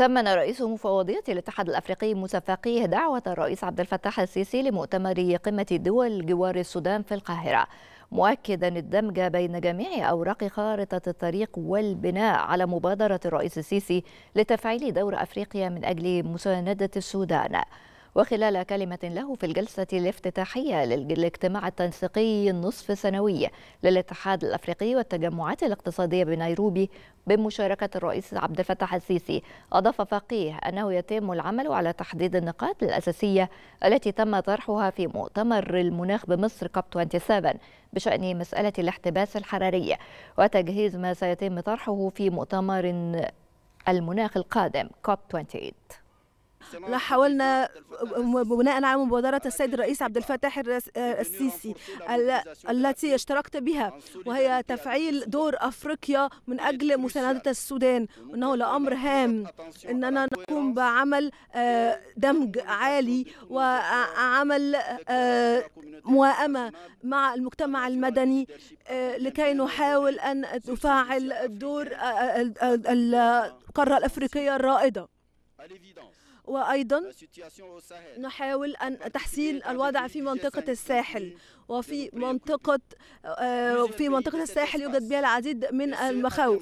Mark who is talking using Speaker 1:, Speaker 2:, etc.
Speaker 1: ثمن رئيس مفوضية الاتحاد الأفريقي موسى فقيه دعوة الرئيس عبد الفتاح السيسي لمؤتمر قمة دول جوار السودان في القاهرة مؤكدا الدمج بين جميع أوراق خارطة الطريق والبناء على مبادرة الرئيس السيسي لتفعيل دور أفريقيا من أجل مساندة السودان وخلال كلمة له في الجلسة الافتتاحية للاجتماع التنسيقي النصف سنوي للاتحاد الأفريقي والتجمعات الاقتصادية بنيروبي بمشاركة الرئيس عبد الفتاح السيسي أضاف فقيه أنه يتم العمل على تحديد النقاط الأساسية التي تم طرحها في مؤتمر المناخ بمصر كاب 27 بشأن مسألة الاحتباس الحراري وتجهيز ما سيتم طرحه في مؤتمر المناخ القادم كوب 28
Speaker 2: حاولنا بناء على مبادرة السيد الرئيس عبد الفتاح آه، السيسي التي اشتركت بها وهي تفعيل دور أفريقيا من أجل مساندة السودان إنه لأمر هام إننا نقوم بعمل آه، دمج عالي وعمل آه، موائمة مع المجتمع المدني لكي نحاول أن نفعل دور القارة الأفريقية الرائدة وأيضا نحاول أن تحسين الوضع في منطقة الساحل وفي منطقة آه، في منطقة الساحل يوجد بها العديد من المخاوف